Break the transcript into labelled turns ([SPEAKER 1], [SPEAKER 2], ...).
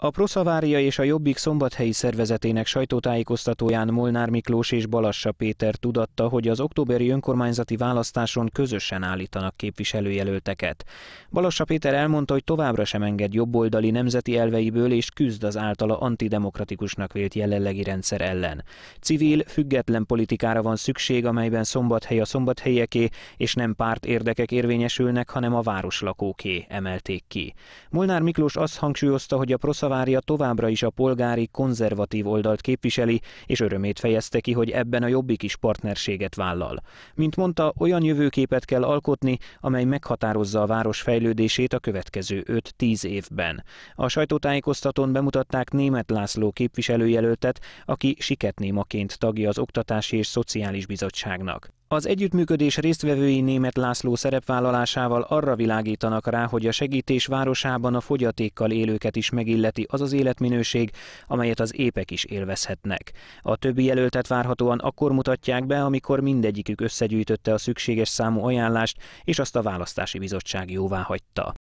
[SPEAKER 1] A Proszavária és a Jobbik szombathelyi szervezetének sajtótájékoztatóján Molnár Miklós és Balassa Péter tudatta, hogy az októberi önkormányzati választáson közösen állítanak képviselőjelölteket. Balassa Péter elmondta, hogy továbbra sem enged jobboldali nemzeti elveiből és küzd az általa antidemokratikusnak vélt jelenlegi rendszer ellen. Civil, független politikára van szükség, amelyben szombathely a szombathelyeké, és nem párt érdekek érvényesülnek, hanem a városlakóké, emelték ki. Molnár Miklós azt hangsúlyozta, hogy a Hasszavária továbbra is a polgári, konzervatív oldalt képviseli, és örömét fejezte ki, hogy ebben a jobbik is partnerséget vállal. Mint mondta, olyan jövőképet kell alkotni, amely meghatározza a város fejlődését a következő 5-10 évben. A sajtótájékoztatón bemutatták német László képviselőjelöltet, aki siketnémaként tagja az Oktatási és Szociális Bizottságnak. Az együttműködés résztvevői német László szerepvállalásával arra világítanak rá, hogy a segítés városában a fogyatékkal élőket is megilleti az az életminőség, amelyet az épek is élvezhetnek. A többi jelöltet várhatóan akkor mutatják be, amikor mindegyikük összegyűjtötte a szükséges számú ajánlást, és azt a választási bizottság jóvá hagyta.